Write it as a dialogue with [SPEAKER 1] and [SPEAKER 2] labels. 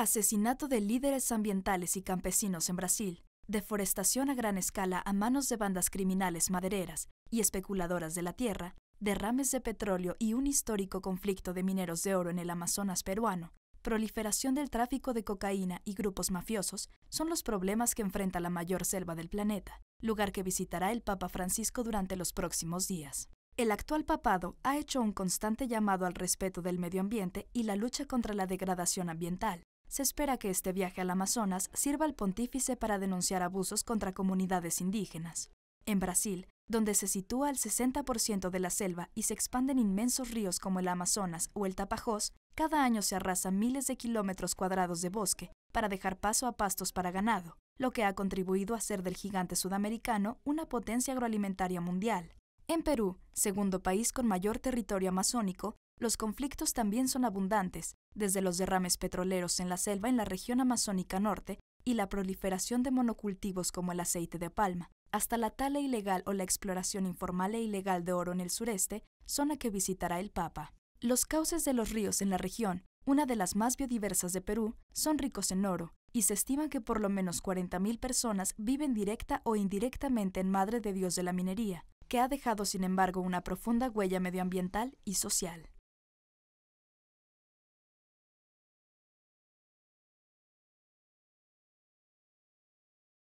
[SPEAKER 1] Asesinato de líderes ambientales y campesinos en Brasil, deforestación a gran escala a manos de bandas criminales madereras y especuladoras de la tierra, derrames de petróleo y un histórico conflicto de mineros de oro en el Amazonas peruano, proliferación del tráfico de cocaína y grupos mafiosos son los problemas que enfrenta la mayor selva del planeta, lugar que visitará el Papa Francisco durante los próximos días. El actual papado ha hecho un constante llamado al respeto del medio ambiente y la lucha contra la degradación ambiental, se espera que este viaje al Amazonas sirva al pontífice para denunciar abusos contra comunidades indígenas. En Brasil, donde se sitúa el 60% de la selva y se expanden inmensos ríos como el Amazonas o el Tapajós, cada año se arrasan miles de kilómetros cuadrados de bosque para dejar paso a pastos para ganado, lo que ha contribuido a hacer del gigante sudamericano una potencia agroalimentaria mundial. En Perú, segundo país con mayor territorio amazónico, los conflictos también son abundantes, desde los derrames petroleros en la selva en la región amazónica norte y la proliferación de monocultivos como el aceite de palma, hasta la tala ilegal o la exploración informal e ilegal de oro en el sureste, zona que visitará el Papa. Los cauces de los ríos en la región, una de las más biodiversas de Perú, son ricos en oro, y se estima que por lo menos 40.000 personas viven directa o indirectamente en Madre de Dios de la Minería, que ha dejado sin embargo una profunda huella medioambiental y social.